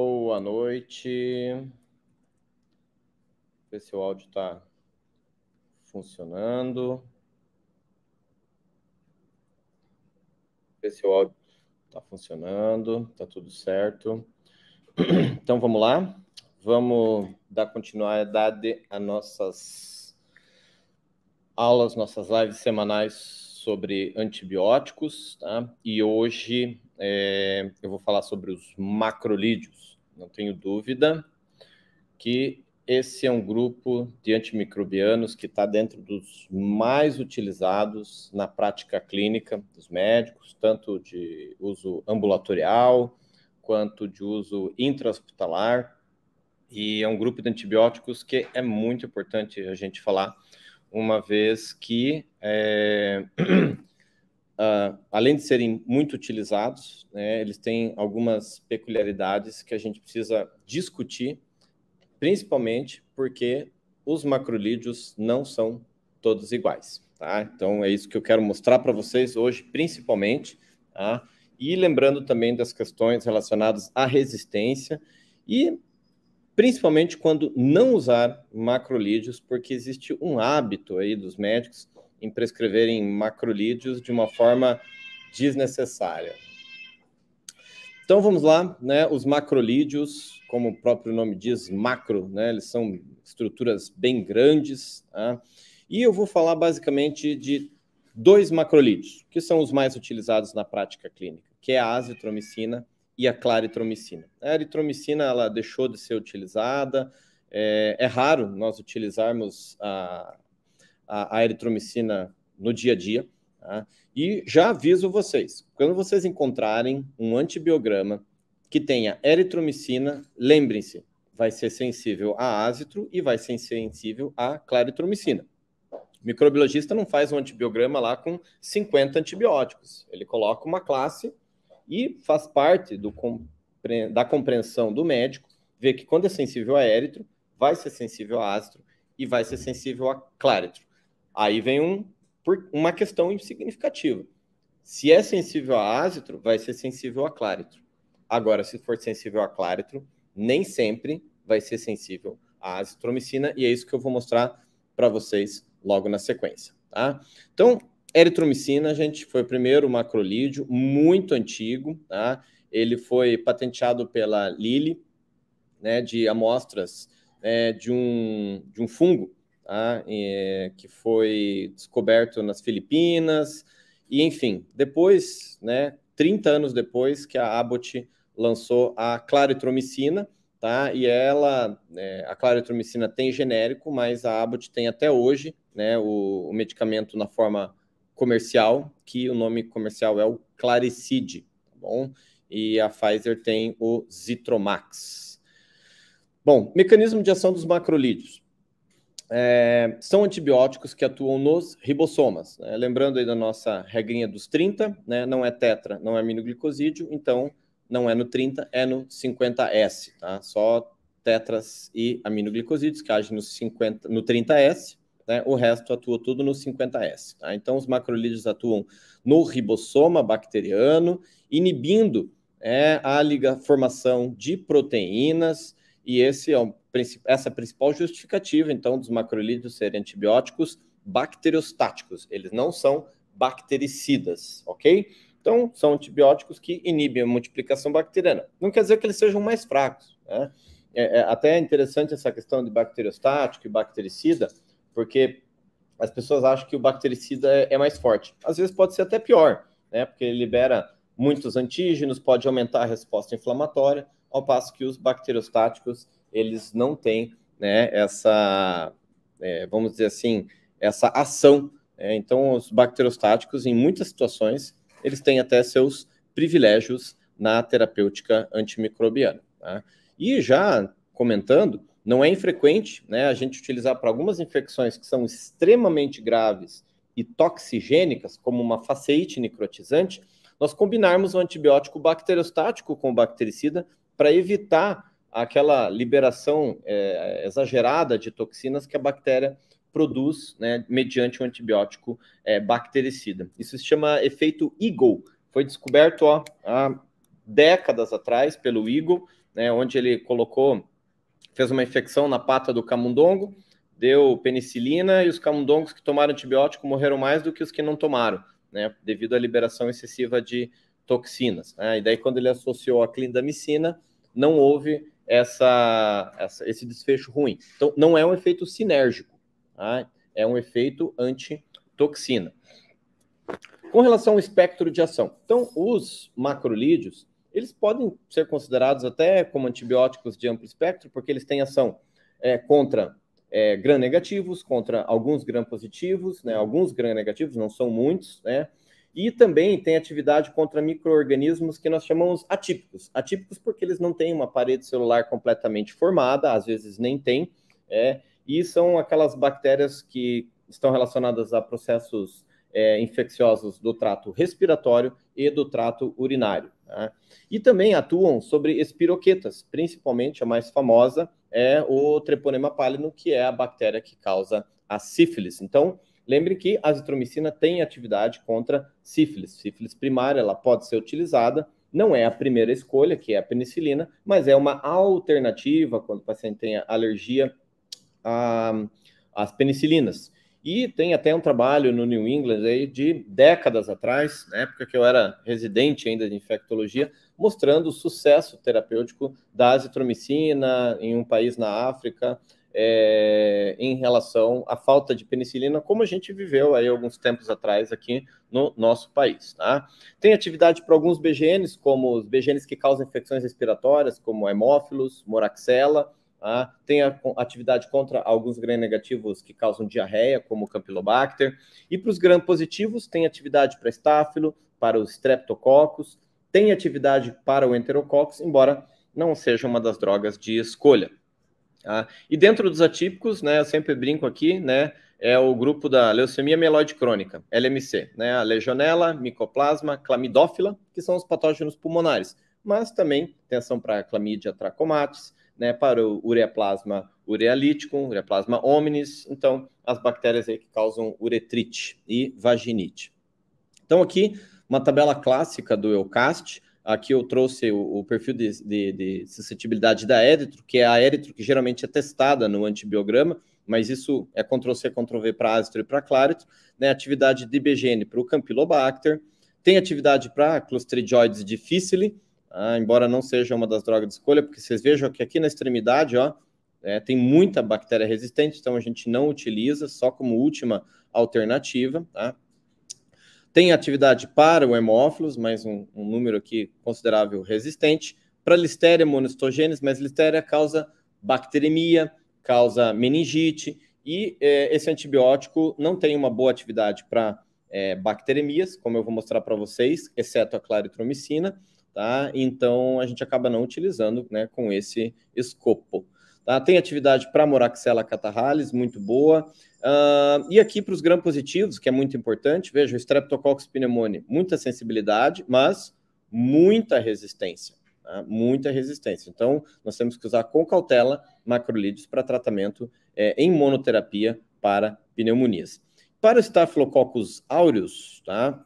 Boa noite. Ver se o áudio está funcionando. Ver se o áudio está funcionando, está tudo certo. Então vamos lá, vamos dar continuidade às nossas aulas, nossas lives semanais sobre antibióticos, tá? E hoje é, eu vou falar sobre os macrolídeos. Não tenho dúvida que esse é um grupo de antimicrobianos que está dentro dos mais utilizados na prática clínica dos médicos, tanto de uso ambulatorial quanto de uso intra-hospitalar. E é um grupo de antibióticos que é muito importante a gente falar, uma vez que é, uh, além de serem muito utilizados, né, eles têm algumas peculiaridades que a gente precisa discutir, principalmente porque os macrolídeos não são todos iguais. Tá? Então é isso que eu quero mostrar para vocês hoje, principalmente. Tá? E lembrando também das questões relacionadas à resistência e principalmente quando não usar macrolídeos, porque existe um hábito aí dos médicos em prescreverem macrolídeos de uma forma desnecessária. Então vamos lá, né? Os macrolídeos, como o próprio nome diz, macro, né? Eles são estruturas bem grandes. Tá? E eu vou falar basicamente de dois macrolídeos, que são os mais utilizados na prática clínica, que é a azitromicina e a claritromicina. A eritromicina ela deixou de ser utilizada. É, é raro nós utilizarmos a, a, a eritromicina no dia a dia. Tá? E já aviso vocês, quando vocês encontrarem um antibiograma que tenha eritromicina, lembrem-se, vai ser sensível a ázitro e vai ser sensível a claritromicina. O microbiologista não faz um antibiograma lá com 50 antibióticos. Ele coloca uma classe e faz parte do, da compreensão do médico ver que quando é sensível a eritro, vai ser sensível a ácido e vai ser sensível a claritro. Aí vem um, uma questão insignificativa. Se é sensível a ácido, vai ser sensível a claritro. Agora, se for sensível a claritro, nem sempre vai ser sensível à azitromicina, e é isso que eu vou mostrar para vocês logo na sequência, tá? Então, eritromicina, gente, foi o primeiro macrolídeo, muito antigo, tá? Ele foi patenteado pela Lilly, né, de amostras né, de, um, de um fungo ah, é, que foi descoberto nas Filipinas, e enfim, depois, né, 30 anos depois que a Abbott lançou a claritromicina, tá? E ela, é, a claritromicina tem genérico, mas a Abbott tem até hoje, né, o, o medicamento na forma comercial, que o nome comercial é o Claricide, tá bom? E a Pfizer tem o Zitromax. Bom, mecanismo de ação dos macrolídeos é, são antibióticos que atuam nos ribossomas. Né? Lembrando aí da nossa regrinha dos 30, né? não é tetra, não é aminoglicosídeo, então não é no 30, é no 50S, tá? Só tetras e aminoglicosídeos que agem no, 50, no 30S, né? o resto atua tudo no 50S. Tá? Então, os macrolídeos atuam no ribossoma bacteriano, inibindo é, a liga, formação de proteínas, e esse é o, essa é a principal justificativa, então, dos macrolídeos serem antibióticos bacteriostáticos. Eles não são bactericidas, ok? Então, são antibióticos que inibem a multiplicação bacteriana. Não quer dizer que eles sejam mais fracos, né? É, é até interessante essa questão de bacteriostático e bactericida, porque as pessoas acham que o bactericida é, é mais forte. Às vezes pode ser até pior, né? Porque ele libera muitos antígenos, pode aumentar a resposta inflamatória ao passo que os bacteriostáticos eles não têm né, essa, é, vamos dizer assim, essa ação. Né? Então, os bacteriostáticos em muitas situações, eles têm até seus privilégios na terapêutica antimicrobiana. Tá? E já comentando, não é infrequente né, a gente utilizar para algumas infecções que são extremamente graves e toxigênicas, como uma faceite necrotizante, nós combinarmos o antibiótico bacteriostático com o bactericida para evitar aquela liberação é, exagerada de toxinas que a bactéria produz né, mediante um antibiótico é, bactericida. Isso se chama efeito Eagle. Foi descoberto ó, há décadas atrás pelo Eagle, né, onde ele colocou, fez uma infecção na pata do camundongo, deu penicilina e os camundongos que tomaram antibiótico morreram mais do que os que não tomaram, né, devido à liberação excessiva de toxinas. Né? E daí, quando ele associou a clindamicina, não houve essa, essa, esse desfecho ruim. Então, não é um efeito sinérgico, tá? é um efeito antitoxina. Com relação ao espectro de ação, então, os macrolídeos, eles podem ser considerados até como antibióticos de amplo espectro, porque eles têm ação é, contra é, gram negativos, contra alguns gram positivos, né? alguns gram negativos, não são muitos, né? E também tem atividade contra micro-organismos que nós chamamos atípicos. Atípicos porque eles não têm uma parede celular completamente formada, às vezes nem tem, é, e são aquelas bactérias que estão relacionadas a processos é, infecciosos do trato respiratório e do trato urinário. Né? E também atuam sobre espiroquetas, principalmente a mais famosa é o treponema pálido, que é a bactéria que causa a sífilis. Então, Lembre que a azitromicina tem atividade contra sífilis. Sífilis primária, ela pode ser utilizada, não é a primeira escolha, que é a penicilina, mas é uma alternativa quando o paciente tem alergia às penicilinas. E tem até um trabalho no New England aí de décadas atrás, na época que eu era residente ainda de infectologia, mostrando o sucesso terapêutico da azitromicina em um país na África, é, em relação à falta de penicilina, como a gente viveu aí alguns tempos atrás aqui no nosso país. Tá? Tem atividade para alguns BGNs, como os BGNs que causam infecções respiratórias, como hemófilos, moraxela, tá? tem a, atividade contra alguns gram-negativos que causam diarreia, como o Campylobacter. E para os gram-positivos, tem atividade para estáfilo, para os streptococcus, tem atividade para o enterococcus, embora não seja uma das drogas de escolha. Ah, e dentro dos atípicos, né, eu sempre brinco aqui, né, é o grupo da leucemia mieloide crônica, LMC, né, a legionela, micoplasma, clamidófila, que são os patógenos pulmonares, mas também atenção para clamídia trachomatis, né, para o ureaplasma urealyticum, ureaplasma hominis, então as bactérias aí que causam uretrite e vaginite. Então aqui uma tabela clássica do EUCAST, Aqui eu trouxe o, o perfil de, de, de, suscetibilidade da éritro, que é a éritro que geralmente é testada no antibiograma, mas isso é Ctrl-C, Ctrl-V para azitro e para claritro, né? Atividade de IBGN para o Campylobacter, tem atividade para Clostridioides difficile, ah, embora não seja uma das drogas de escolha, porque vocês vejam que aqui na extremidade, ó, é, tem muita bactéria resistente, então a gente não utiliza, só como última alternativa, tá? tem atividade para o hemófilos, mas um, um número aqui considerável resistente, para listéria monocitogênese, mas listéria causa bacteremia, causa meningite, e é, esse antibiótico não tem uma boa atividade para é, bacteremias, como eu vou mostrar para vocês, exceto a claritromicina, tá? Então a gente acaba não utilizando, né, com esse escopo. Tá? Tem atividade para Moraxella catarralis, muito boa. Uh, e aqui para os gram positivos, que é muito importante, veja, o Streptococcus pneumoniae, muita sensibilidade, mas muita resistência, tá? muita resistência. Então, nós temos que usar com cautela macrolídeos para tratamento é, em monoterapia para pneumonias. Para o Staphylococcus aureus, tá?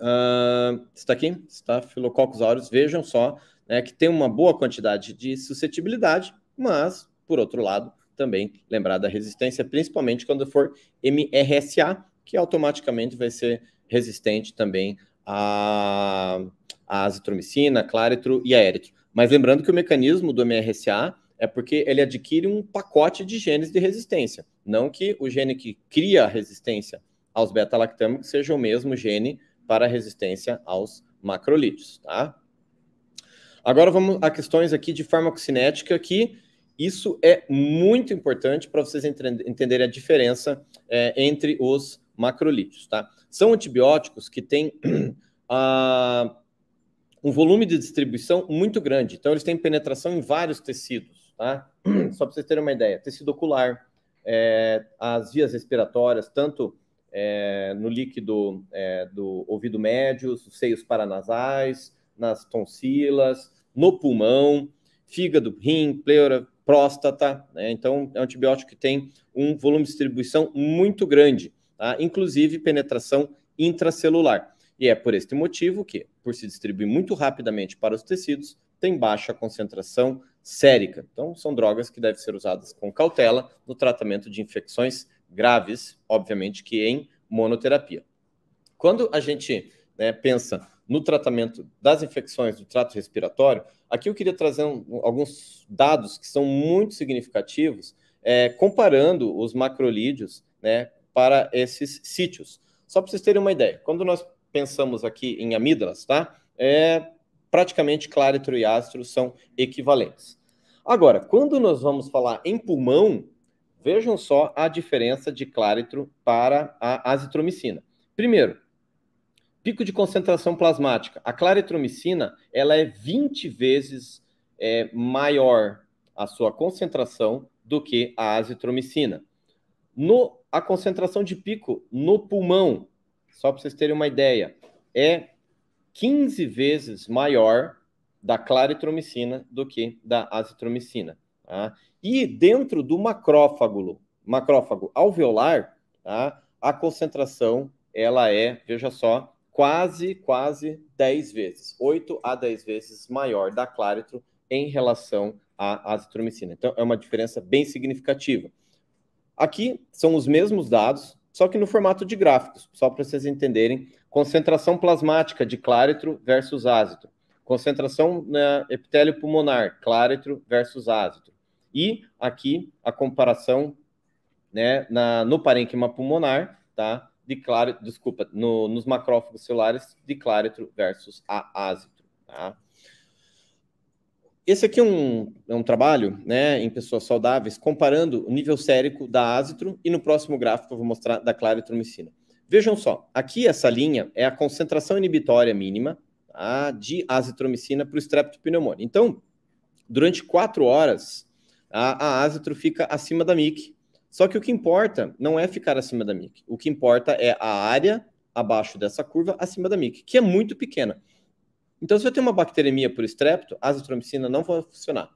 Uh, está aqui, Staphylococcus aureus, vejam só, né, que tem uma boa quantidade de suscetibilidade, mas, por outro lado, também lembrar da resistência, principalmente quando for MRSA, que automaticamente vai ser resistente também a, a azitromicina, claritro e a eritro. Mas lembrando que o mecanismo do MRSA é porque ele adquire um pacote de genes de resistência, não que o gene que cria a resistência aos beta-lactâmicos seja o mesmo gene para a resistência aos macrolídeos, tá? Agora vamos a questões aqui de farmacocinética que isso é muito importante para vocês entenderem a diferença é, entre os macrolídeos, tá? São antibióticos que têm um volume de distribuição muito grande. Então, eles têm penetração em vários tecidos, tá? Só para vocês terem uma ideia. Tecido ocular, é, as vias respiratórias, tanto é, no líquido é, do ouvido médio, os seios paranasais, nas tonsilas, no pulmão, fígado, rim, pleura, próstata. Né? Então, é um antibiótico que tem um volume de distribuição muito grande, tá? inclusive penetração intracelular. E é por este motivo que, por se distribuir muito rapidamente para os tecidos, tem baixa concentração sérica. Então, são drogas que devem ser usadas com cautela no tratamento de infecções graves, obviamente que em monoterapia. Quando a gente né, pensa no tratamento das infecções do trato respiratório, aqui eu queria trazer um, alguns dados que são muito significativos, é, comparando os macrolídeos né, para esses sítios. Só para vocês terem uma ideia, quando nós pensamos aqui em amígdalas, tá? É, praticamente cláritro e ácido são equivalentes. Agora, quando nós vamos falar em pulmão, vejam só a diferença de cláritro para a azitromicina. Primeiro, Pico de concentração plasmática. A claritromicina, ela é 20 vezes é, maior a sua concentração do que a azitromicina. No, a concentração de pico no pulmão, só para vocês terem uma ideia, é 15 vezes maior da claritromicina do que da azitromicina. Tá? E dentro do macrófago, macrófago alveolar, tá? a concentração ela é, veja só, quase, quase 10 vezes, 8 a 10 vezes maior da Claritro em relação à azitromicina. Então, é uma diferença bem significativa. Aqui são os mesmos dados, só que no formato de gráficos, só para vocês entenderem. Concentração plasmática de claritro versus ácido. Concentração na epitélio pulmonar, claritro versus ácido. E aqui a comparação né, na, no parênquima pulmonar, tá? de claro, desculpa, no, nos macrófagos celulares de claritro versus a ázitro. Tá? Esse aqui é um, é um trabalho né, em pessoas saudáveis, comparando o nível sérico da ázitro e no próximo gráfico eu vou mostrar da claritromicina. Vejam só, aqui essa linha é a concentração inibitória mínima tá, de azitromicina para o streptopneumonia. Então, durante quatro horas, tá, a, a azitro fica acima da MIC, só que o que importa não é ficar acima da MIC. O que importa é a área abaixo dessa curva acima da MIC, que é muito pequena. Então, se eu tenho uma bacteremia por estrepto, a azitromicina não vai funcionar.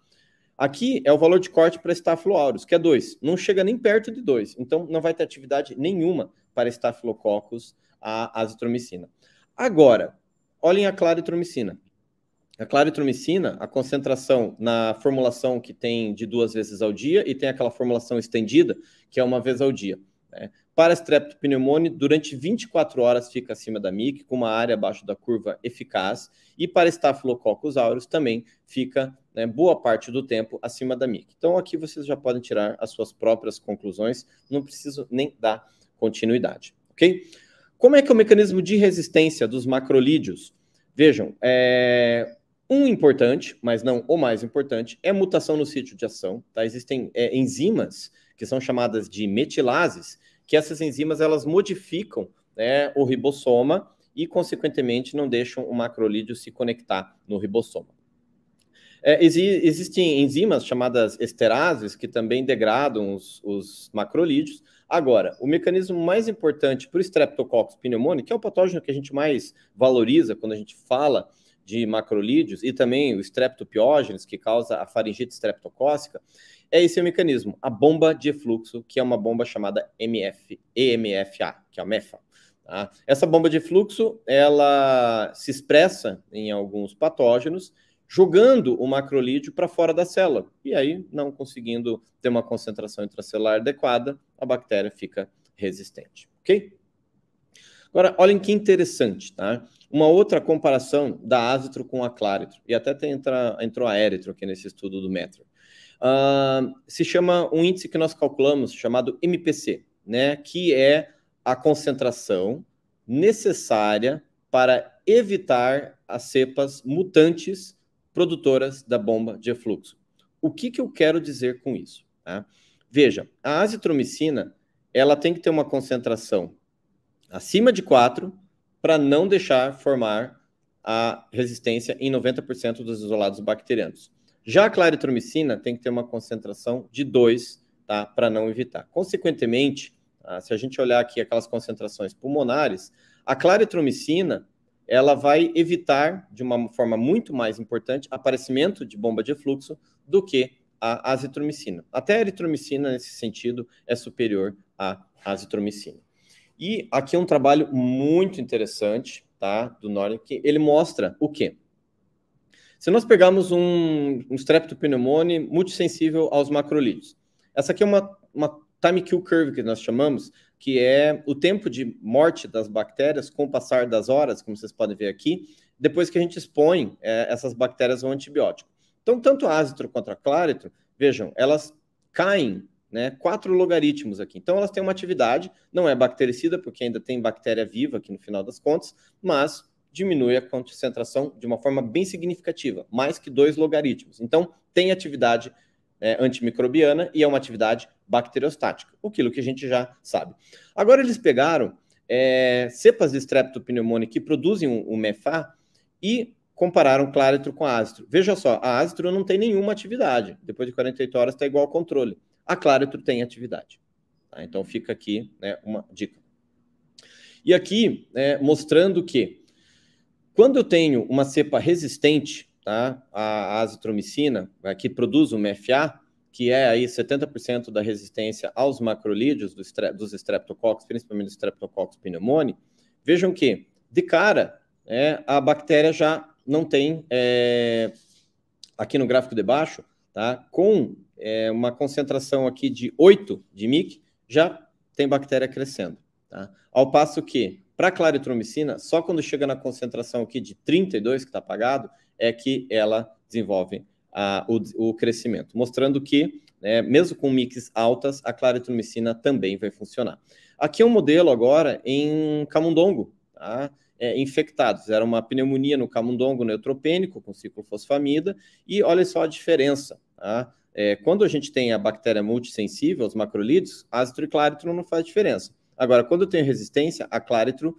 Aqui é o valor de corte para estafilo que é 2. Não chega nem perto de 2. Então, não vai ter atividade nenhuma para estafilococos a azitromicina. Agora, olhem a claritromicina. A claritromicina, a concentração na formulação que tem de duas vezes ao dia e tem aquela formulação estendida, que é uma vez ao dia. Né? Para streptopneumone, durante 24 horas fica acima da MIC, com uma área abaixo da curva eficaz, e para Staphylococcus aureus também fica né, boa parte do tempo acima da MIC. Então aqui vocês já podem tirar as suas próprias conclusões, não preciso nem dar continuidade, ok? Como é que é o mecanismo de resistência dos macrolídeos? Vejam, é, um importante, mas não o mais importante, é a mutação no sítio de ação. Tá? Existem é, enzimas que são chamadas de metilases, que essas enzimas elas modificam né, o ribossoma e, consequentemente, não deixam o macrolídeo se conectar no ribossoma. É, exi existem enzimas chamadas esterases que também degradam os, os macrolídeos. Agora, o mecanismo mais importante para o Streptococcus pneumoniae, que é o patógeno que a gente mais valoriza quando a gente fala de macrolídeos e também o streptopiógenes, que causa a faringite streptocócica, é esse o mecanismo, a bomba de efluxo, que é uma bomba chamada MF, EMFA, que é a MEFA. Tá? Essa bomba de fluxo, ela se expressa em alguns patógenos, jogando o macrolídeo para fora da célula. E aí, não conseguindo ter uma concentração intracelular adequada, a bactéria fica resistente, ok? Agora, olhem que interessante, tá? Uma outra comparação da Azitro com a Claritro, e até tem entra, entrou a Eritro aqui nesse estudo do Metro, uh, se chama um índice que nós calculamos chamado MPC, né, que é a concentração necessária para evitar as cepas mutantes produtoras da bomba de efluxo. O que, que eu quero dizer com isso? Tá? Veja, a azitromicina ela tem que ter uma concentração acima de 4 para não deixar formar a resistência em 90% dos isolados bacterianos. Já a claritromicina tem que ter uma concentração de 2, tá? Para não evitar. Consequentemente, tá? se a gente olhar aqui aquelas concentrações pulmonares, a claritromicina ela vai evitar, de uma forma muito mais importante, aparecimento de bomba de fluxo do que a azitromicina. Até a eritromicina, nesse sentido, é superior à azitromicina. E aqui é um trabalho muito interessante, tá? Do Norton, que ele mostra o quê? Se nós pegarmos um, um streptopneumone multissensível aos macrolídeos, essa aqui é uma, uma time kill curve que nós chamamos, que é o tempo de morte das bactérias com o passar das horas, como vocês podem ver aqui, depois que a gente expõe é, essas bactérias ao antibiótico. Então, tanto ácido quanto a claritro, vejam, elas caem né? Quatro logaritmos aqui. Então elas têm uma atividade, não é bactericida, porque ainda tem bactéria viva aqui no final das contas, mas diminui a concentração de uma forma bem significativa, mais que dois logaritmos. Então tem atividade é, antimicrobiana e é uma atividade bacteriostática, aquilo que a gente já sabe. Agora eles pegaram é, cepas de streptopneumônia que produzem o um, um MEFA e compararam claritro com ácido. Veja só, a ácido não tem nenhuma atividade. Depois de 48 horas está igual ao controle a ah, Clarato tem atividade. Tá? Então fica aqui né, uma dica. E aqui, né, mostrando que quando eu tenho uma cepa resistente tá, à azitromicina, né, que produz o MFA, que é aí 70% da resistência aos macrolídeos dos, dos streptococcus, principalmente do streptococcus pneumoniae, vejam que, de cara, né, a bactéria já não tem, é, aqui no gráfico de baixo, tá, com é, uma concentração aqui de 8 de MIC, já tem bactéria crescendo. Tá? Ao passo que, para claritromicina, só quando chega na concentração aqui de 32, que está apagado, é que ela desenvolve a, o, o, crescimento, mostrando que, né, mesmo com mics altas, a claritromicina também vai funcionar. Aqui é um modelo agora em camundongo, tá? é, infectados. Era uma pneumonia no camundongo neutropênico com ciclofosfamida, e olha só a diferença. Tá? É, quando a gente tem a bactéria multissensível aos macrolídeos, ácido e claritro não faz diferença. Agora, quando tem resistência, a claritro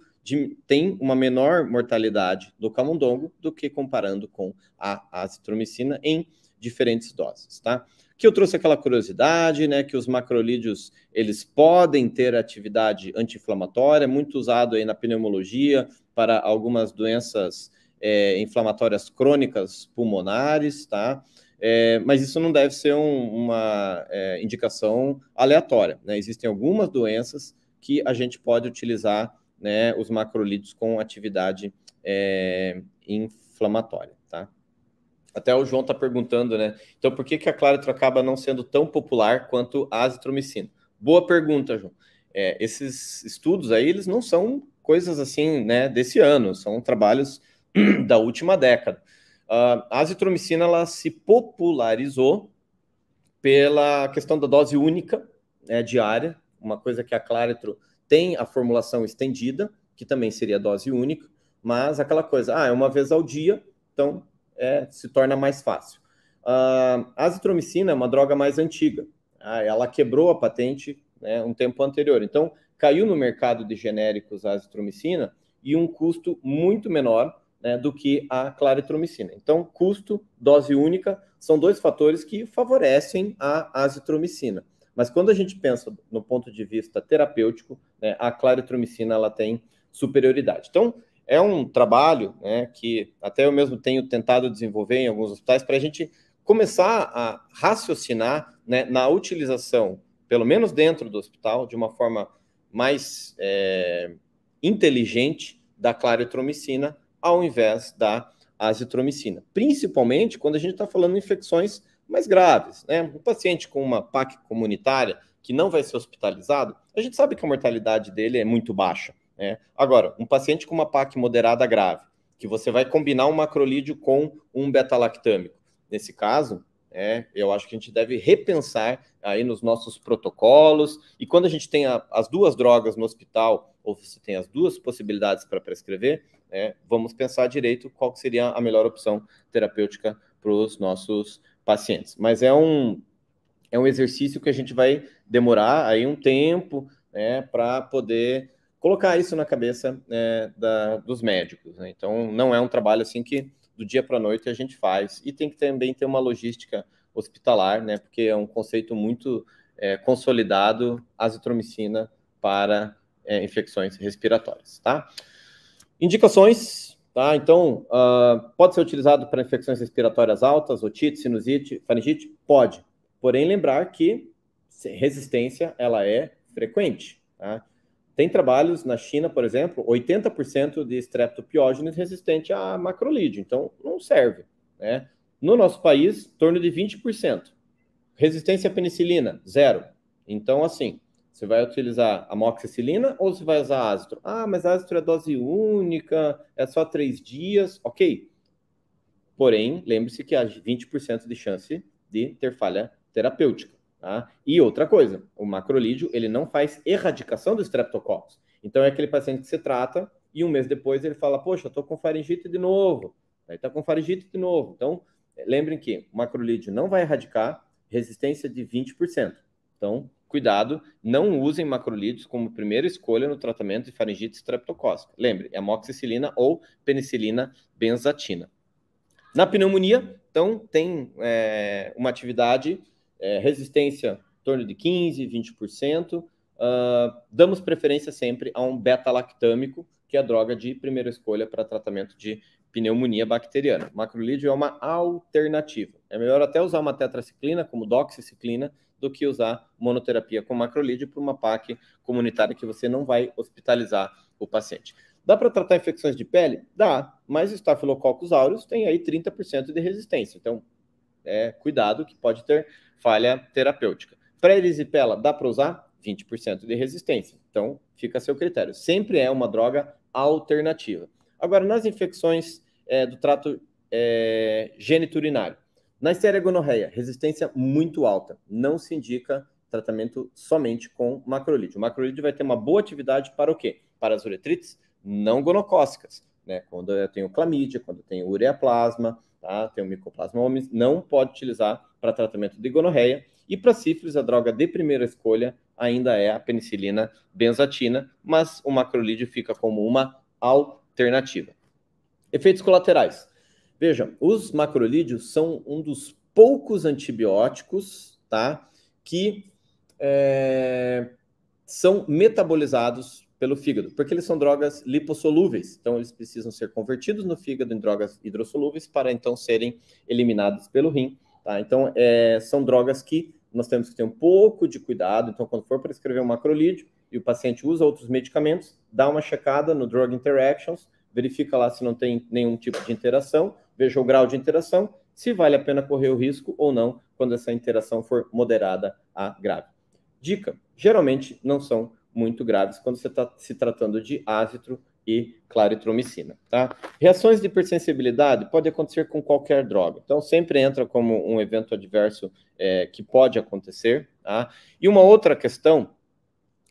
tem uma menor mortalidade do camundongo do que comparando com a azitromicina em diferentes doses, tá? Que eu trouxe aquela curiosidade, né, que os macrolídeos, eles podem ter atividade anti-inflamatória, muito usado aí na pneumologia para algumas doenças é, inflamatórias crônicas pulmonares, tá? É, mas isso não deve ser um, uma é, indicação aleatória. Né? Existem algumas doenças que a gente pode utilizar né, os macrolídeos com atividade é, inflamatória. Tá? Até o João está perguntando, né? Então, por que, que a claritro acaba não sendo tão popular quanto a azitromicina? Boa pergunta, João. É, esses estudos aí, eles não são coisas assim, né, desse ano, são trabalhos da última década. Ah, a azitromicina ela se popularizou pela questão da dose única né, diária, uma coisa que a Claritro tem a formulação estendida, que também seria dose única, mas aquela coisa, ah, é uma vez ao dia, então é, se torna mais fácil. Uh, a azitromicina é uma droga mais antiga, ah, ela quebrou a patente né, um tempo anterior, então caiu no mercado de genéricos a azitromicina e um custo muito menor né, do que a claritromicina. Então, custo, dose única, são dois fatores que favorecem a azitromicina. Mas quando a gente pensa no ponto de vista terapêutico, né, a claritromicina ela tem superioridade. Então, é um trabalho né, que até eu mesmo tenho tentado desenvolver em alguns hospitais para a gente começar a raciocinar né, na utilização, pelo menos dentro do hospital, de uma forma mais é, inteligente da claritromicina ao invés da azitromicina, principalmente quando a gente está falando de infecções mais graves. Né? Um paciente com uma PAC comunitária que não vai ser hospitalizado, a gente sabe que a mortalidade dele é muito baixa. Né? Agora, um paciente com uma PAC moderada grave, que você vai combinar um macrolídeo com um beta-lactâmico, nesse caso, é, eu acho que a gente deve repensar aí nos nossos protocolos. E quando a gente tem a, as duas drogas no hospital, ou você tem as duas possibilidades para prescrever, é, vamos pensar direito qual seria a melhor opção terapêutica para os nossos pacientes. Mas é um, é um exercício que a gente vai demorar aí um tempo né, para poder colocar isso na cabeça é, da, dos médicos. Né? Então, não é um trabalho assim que do dia para a noite a gente faz. E tem que também ter uma logística hospitalar, né, porque é um conceito muito é, consolidado, azitromicina para é, infecções respiratórias, tá? Indicações, tá? Então, uh, pode ser utilizado para infecções respiratórias altas, otite, sinusite, faringite? Pode. Porém, lembrar que resistência, ela é frequente, tá? Tem trabalhos na China, por exemplo, 80% de streptopiógenes resistente a macrolídeo, então não serve, né? No nosso país, torno de 20%. Resistência à penicilina, zero. Então, assim, você vai utilizar amoxicilina ou você vai usar ácido? Ah, mas ácido é dose única, é só três dias, ok. Porém, lembre-se que há 20% de chance de ter falha terapêutica. Tá? E outra coisa, o macrolídeo ele não faz erradicação do streptococcus. Então é aquele paciente que se trata e um mês depois ele fala, poxa, estou com faringite de novo. Aí está com faringite de novo. Então, lembrem que o macrolídeo não vai erradicar, resistência de 20%. Então, Cuidado, não usem macrolídeos como primeira escolha no tratamento de faringite estreptocócica. Lembre, é amoxicilina ou penicilina benzatina. Na pneumonia, então, tem é, uma atividade, é, resistência em torno de 15%, 20%. Uh, damos preferência sempre a um beta-lactâmico, que é a droga de primeira escolha para tratamento de pneumonia bacteriana. Macrolídeo é uma alternativa. É melhor até usar uma tetraciclina, como doxiciclina, do que usar monoterapia com macrolídeo para uma PAC comunitária que você não vai hospitalizar o paciente. Dá para tratar infecções de pele? Dá, mas estafilococcus aureus tem aí 30% de resistência. Então, é, cuidado que pode ter falha terapêutica. Pré-erisipela, dá para usar? 20% de resistência. Então, fica a seu critério. Sempre é uma droga alternativa. Agora, nas infecções é, do trato é, geniturinário, na gonorreia, resistência muito alta, não se indica tratamento somente com macrolídeo. O macrolídeo vai ter uma boa atividade para o quê? Para as uretrites não gonocócicas, né? Quando eu tenho clamídia, quando eu tenho ureaplasma, tá? Tenho micoplasma homens, não pode utilizar para tratamento de gonorreia e para sífilis, a droga de primeira escolha ainda é a penicilina benzatina, mas o macrolídeo fica como uma alternativa. Efeitos colaterais. Vejam, os macrolídeos são um dos poucos antibióticos, tá? Que é, são metabolizados pelo fígado, porque eles são drogas lipossolúveis, então eles precisam ser convertidos no fígado em drogas hidrossolúveis para então serem eliminados pelo rim Tá? Então, é, são drogas que nós temos que ter um pouco de cuidado. Então, quando for prescrever um macrolídeo e o paciente usa outros medicamentos, dá uma checada no Drug Interactions, verifica lá se não tem nenhum tipo de interação, veja o grau de interação, se vale a pena correr o risco ou não quando essa interação for moderada a grave. Dica: geralmente não são muito graves quando você está se tratando de ácido e claritromicina. Tá? Reações de hipersensibilidade pode acontecer com qualquer droga, então sempre entra como um evento adverso é, que pode acontecer. Tá? E uma outra questão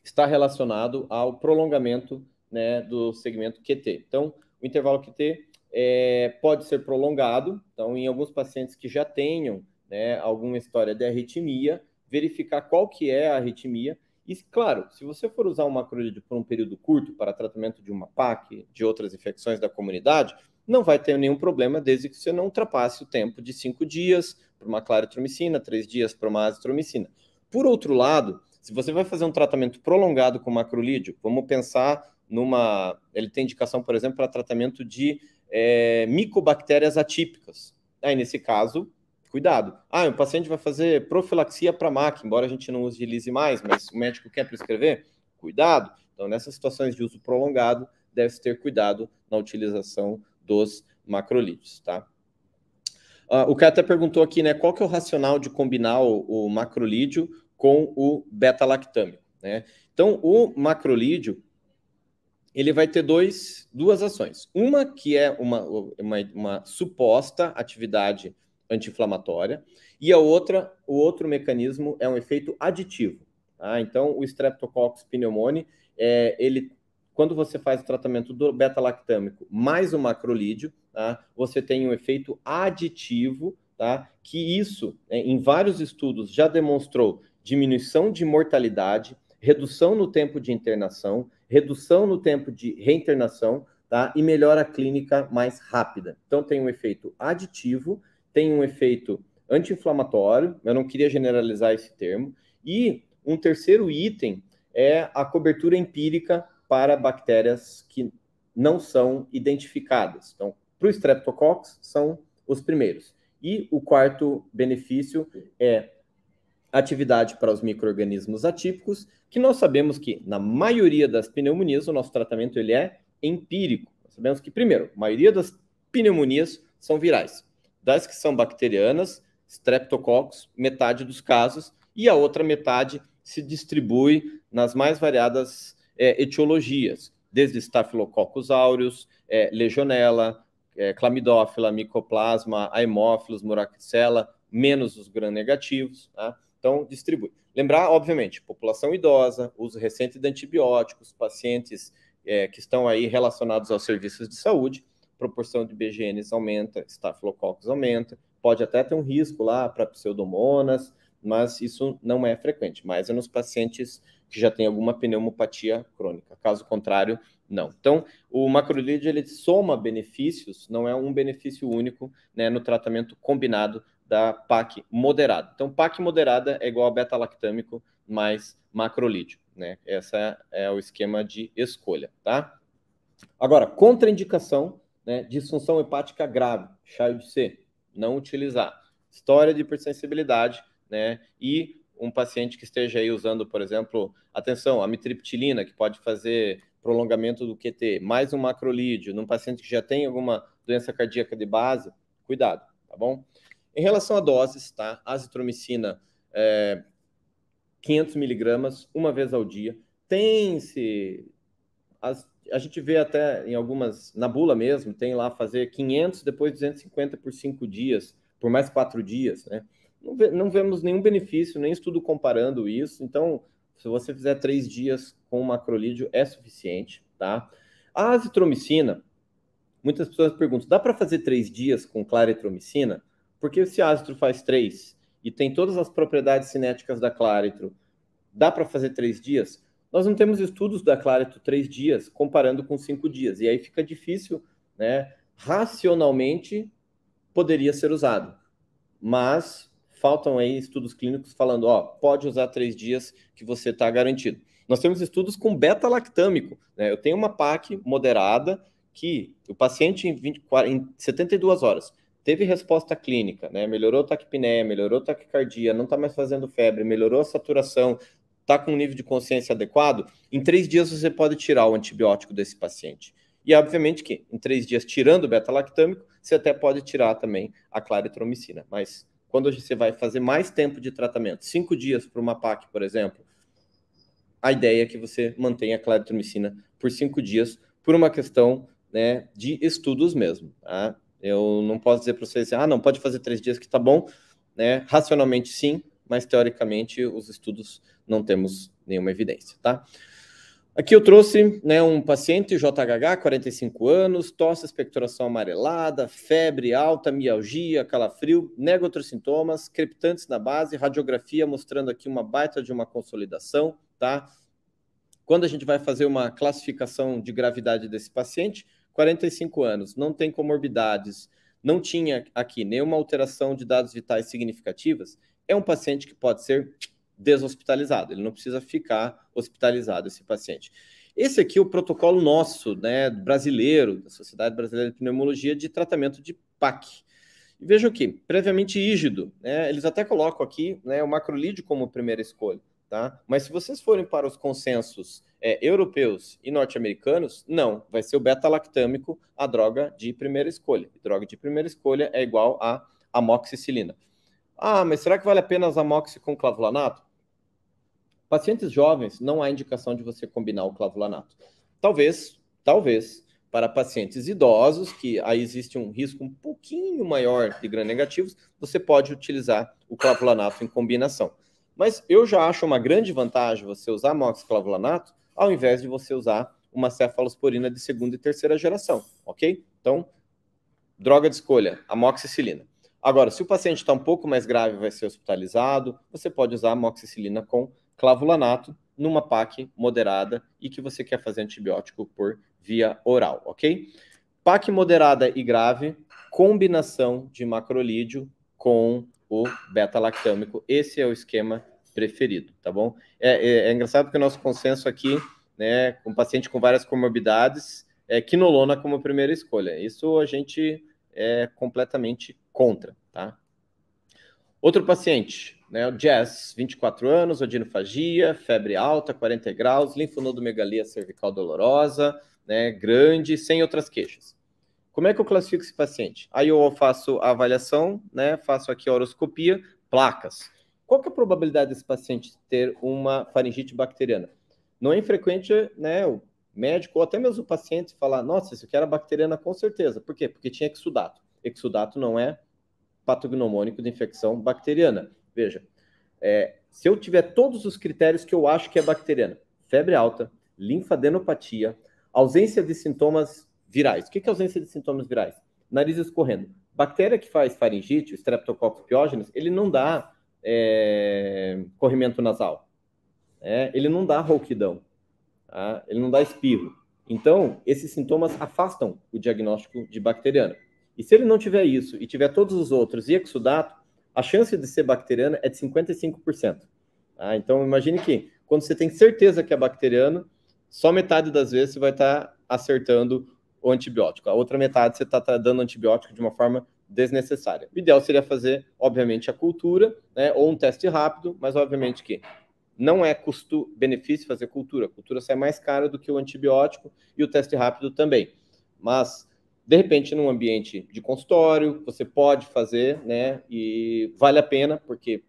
está relacionado ao prolongamento né, do segmento QT. Então, o intervalo QT é, pode ser prolongado, então em alguns pacientes que já tenham né, alguma história de arritmia, verificar qual que é a arritmia e, claro, se você for usar o macrolídeo por um período curto para tratamento de uma PAC, de outras infecções da comunidade, não vai ter nenhum problema desde que você não ultrapasse o tempo de cinco dias para uma claritromicina, três dias para uma azitromicina. Por outro lado, se você vai fazer um tratamento prolongado com macrolídeo, vamos pensar numa. Ele tem indicação, por exemplo, para tratamento de é, micobactérias atípicas. Aí, nesse caso, cuidado. Ah, o paciente vai fazer profilaxia para MAC, embora a gente não utilize mais, mas o médico quer prescrever? Cuidado. Então, nessas situações de uso prolongado, deve-se ter cuidado na utilização dos macrolídeos, tá? Uh, o cara até perguntou aqui, né, qual que é o racional de combinar o, o macrolídeo com o beta-lactâmico, né? Então, o macrolídeo, ele vai ter dois, duas ações. Uma que é uma, uma, uma suposta atividade anti-inflamatória, e a outra, o outro mecanismo é um efeito aditivo. Tá? Então, o Streptococcus pneumoniae, é, ele, quando você faz o tratamento do beta-lactâmico mais o macrolídeo, tá? você tem um efeito aditivo, tá? que isso, é, em vários estudos, já demonstrou diminuição de mortalidade, redução no tempo de internação, redução no tempo de reinternação, tá? E melhora clínica mais rápida. Então tem um efeito aditivo tem um efeito anti-inflamatório, eu não queria generalizar esse termo, e um terceiro item é a cobertura empírica para bactérias que não são identificadas. Então, para o Streptococcus, são os primeiros. E o quarto benefício é atividade para os micro-organismos atípicos, que nós sabemos que, na maioria das pneumonias, o nosso tratamento ele é empírico. Nós sabemos que, primeiro, a maioria das pneumonias são virais. Das que são bacterianas, streptococcus, metade dos casos, e a outra metade se distribui nas mais variadas é, etiologias, desde Staphylococcus aureus, é, legionela, é, clamidófila, micoplasma, haemophilus, Muraxella, menos os gram-negativos, tá? Então, distribui. Lembrar, obviamente, população idosa, uso recente de antibióticos, pacientes é, que estão aí relacionados aos serviços de saúde, proporção de BGNs aumenta, estafilococcus aumenta, pode até ter um risco lá para pseudomonas, mas isso não é frequente, mas é nos pacientes que já têm alguma pneumopatia crônica. Caso contrário, não. Então, o macrolídeo ele soma benefícios, não é um benefício único né, no tratamento combinado da PAC moderada. Então, PAC moderada é igual a beta-lactâmico mais macrolídeo, né? Essa é o esquema de escolha, tá? Agora, contraindicação né? Disfunção hepática grave, chaio de C, não utilizar. História de hipersensibilidade, né? E um paciente que esteja aí usando, por exemplo, atenção, amitriptilina, que pode fazer prolongamento do QT, mais um macrolídeo, num paciente que já tem alguma doença cardíaca de base, cuidado, tá bom? Em relação a doses, tá? Azitromicina, é, 500 miligramas, uma vez ao dia. Tem-se as a gente vê até em algumas, na bula mesmo, tem lá fazer 500, depois 250 por cinco dias, por mais quatro dias, né? Não, não vemos nenhum benefício, nem estudo comparando isso. Então, se você fizer três dias com o macrolídeo, é suficiente, tá? A azitromicina, muitas pessoas perguntam, dá para fazer três dias com claritromicina? Porque se ácido faz três e tem todas as propriedades cinéticas da claritro, dá para fazer três dias? Nós não temos estudos da Clarito três dias comparando com cinco dias, e aí fica difícil, né? Racionalmente poderia ser usado, mas faltam aí estudos clínicos falando, ó, pode usar três dias que você está garantido. Nós temos estudos com beta-lactâmico, né? Eu tenho uma PAC moderada que o paciente em, 20, em 72 horas teve resposta clínica, né? Melhorou taquipneia, melhorou taquicardia, não está mais fazendo febre, melhorou a saturação, está com um nível de consciência adequado, em três dias você pode tirar o antibiótico desse paciente. E, obviamente, que em três dias, tirando o beta-lactâmico, você até pode tirar também a claritromicina. Mas quando você vai fazer mais tempo de tratamento, cinco dias para uma PAC, por exemplo, a ideia é que você mantenha a claritromicina por cinco dias, por uma questão né, de estudos mesmo. Tá? Eu não posso dizer para vocês, assim, ah, não, pode fazer três dias que tá bom. Né? Racionalmente, sim, mas teoricamente os estudos não temos nenhuma evidência, tá? Aqui eu trouxe né, um paciente, JHH, 45 anos, tosse, expectoração amarelada, febre alta, mialgia, calafrio, nega outros sintomas, creptantes na base, radiografia mostrando aqui uma baita de uma consolidação, tá? Quando a gente vai fazer uma classificação de gravidade desse paciente, 45 anos, não tem comorbidades, não tinha aqui nenhuma alteração de dados vitais significativas, é um paciente que pode ser deshospitalizado, ele não precisa ficar hospitalizado, esse paciente. Esse aqui é o protocolo nosso, né, brasileiro, da Sociedade Brasileira de Pneumologia, de tratamento de PAC. E vejam aqui, previamente rígido, né, eles até colocam aqui né, o macrolídio como primeira escolha, tá? Mas se vocês forem para os consensos é, europeus e norte-americanos, não, vai ser o beta-lactâmico a droga de primeira escolha. droga de primeira escolha é igual a amoxicilina. Ah, mas será que vale a pena usar moxi com clavulanato? Pacientes jovens, não há indicação de você combinar o clavulanato. Talvez, talvez, para pacientes idosos, que aí existe um risco um pouquinho maior de gram-negativos, você pode utilizar o clavulanato em combinação. Mas eu já acho uma grande vantagem você usar moxiclavulanato ao invés de você usar uma cefalosporina de segunda e terceira geração, ok? Então, droga de escolha, amoxicilina. Agora, se o paciente está um pouco mais grave, vai ser hospitalizado, você pode usar amoxicilina com clavulanato numa PAC moderada e que você quer fazer antibiótico por via oral, ok? PAC moderada e grave, combinação de macrolídeo com o beta-lactâmico. Esse é o esquema preferido, tá bom? É, é, é engraçado porque o nosso consenso aqui, né, com um paciente com várias comorbidades, é quinolona como primeira escolha. Isso a gente é completamente contra, tá? Outro paciente, né, o Jazz, 24 anos, odinofagia, febre alta, 40 graus, linfonodomegalia cervical dolorosa, né, grande, sem outras queixas. Como é que eu classifico esse paciente? Aí eu faço a avaliação, né, faço aqui a horoscopia, placas. Qual que é a probabilidade desse paciente ter uma faringite bacteriana? Não é infrequente, né, o médico ou até mesmo o paciente falar, nossa, isso aqui era bacteriana com certeza. Por quê? Porque tinha exudato exudato não é patognomônico de infecção bacteriana. Veja, é, se eu tiver todos os critérios que eu acho que é bacteriana, febre alta, linfadenopatia, ausência de sintomas virais. O que é ausência de sintomas virais? Nariz escorrendo. Bactéria que faz faringite, streptococcus piógenes, ele não dá é, corrimento nasal. É, ele não dá rouquidão. Tá? Ele não dá espirro. Então, esses sintomas afastam o diagnóstico de bacteriana. E se ele não tiver isso e tiver todos os outros e exudato, a chance de ser bacteriana é de 55%. Tá? Ah, então, imagine que quando você tem certeza que é bacteriano, só metade das vezes você vai estar tá acertando o antibiótico. A outra metade você está tá dando antibiótico de uma forma desnecessária. O ideal seria fazer, obviamente, a cultura, né, ou um teste rápido, mas obviamente que não é custo-benefício fazer cultura. A cultura sai mais cara do que o antibiótico e o teste rápido também. Mas de repente, num ambiente de consultório, você pode fazer, né? E vale a pena, porque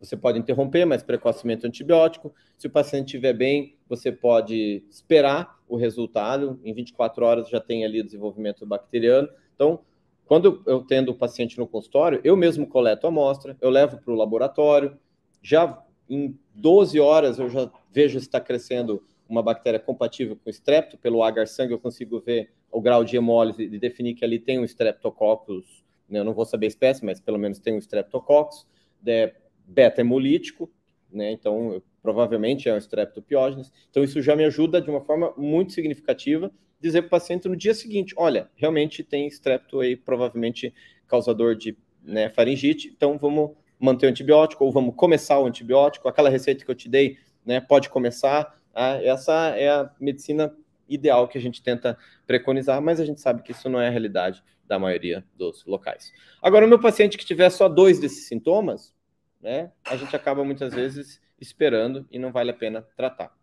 você pode interromper, mas precocemente antibiótico. Se o paciente estiver bem, você pode esperar o resultado. Em 24 horas já tem ali o desenvolvimento bacteriano. Então, quando eu tendo o paciente no consultório, eu mesmo coleto a amostra, eu levo para o laboratório. Já em 12 horas eu já vejo se está crescendo uma bactéria compatível com o Pelo agar sangue eu consigo ver o grau de hemólise de definir que ali tem um streptococcus, né, eu não vou saber a espécie, mas pelo menos tem um streptococcus, é beta-hemolítico, né, então provavelmente é um streptopiógenes. Então isso já me ajuda de uma forma muito significativa dizer para o paciente no dia seguinte, olha, realmente tem strepto aí, provavelmente causador de né, faringite, então vamos manter o antibiótico ou vamos começar o antibiótico, aquela receita que eu te dei, né, pode começar. Ah, essa é a medicina ideal que a gente tenta preconizar, mas a gente sabe que isso não é a realidade da maioria dos locais. Agora, o meu paciente que tiver só dois desses sintomas, né, a gente acaba muitas vezes esperando e não vale a pena tratar.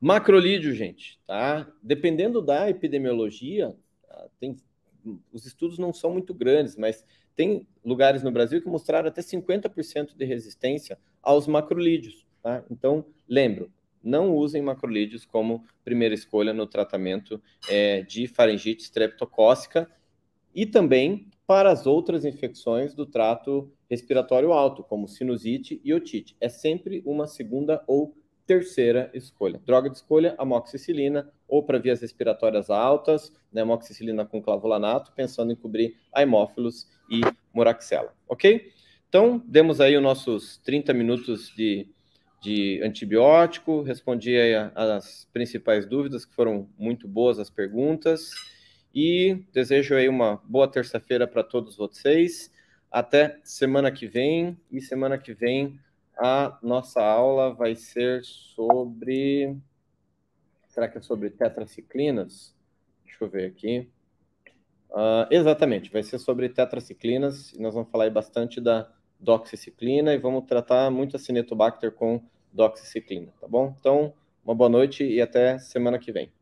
Macrolídeo, gente, tá? Dependendo da epidemiologia, ah, tem, os estudos não são muito grandes, mas tem lugares no Brasil que mostraram até 50% de resistência aos macrolídeos. Tá? Então, lembro, não usem macrolídeos como primeira escolha no tratamento é, de faringite estreptocócica e também para as outras infecções do trato respiratório alto, como sinusite e otite. É sempre uma segunda ou terceira escolha. Droga de escolha, amoxicilina, ou para vias respiratórias altas, né, amoxicilina com clavulanato, pensando em cobrir haemófilos e moraxela, ok? Então, demos aí os nossos 30 minutos de de antibiótico, respondi as principais dúvidas, que foram muito boas as perguntas, e desejo aí uma boa terça-feira para todos vocês. Até semana que vem, e semana que vem a nossa aula vai ser sobre. Será que é sobre tetraciclinas? Deixa eu ver aqui. Uh, exatamente, vai ser sobre tetraciclinas, e nós vamos falar bastante da doxiciclina e vamos tratar muito a Cinetobacter com doxiciclina, tá bom? Então, uma boa noite e até semana que vem.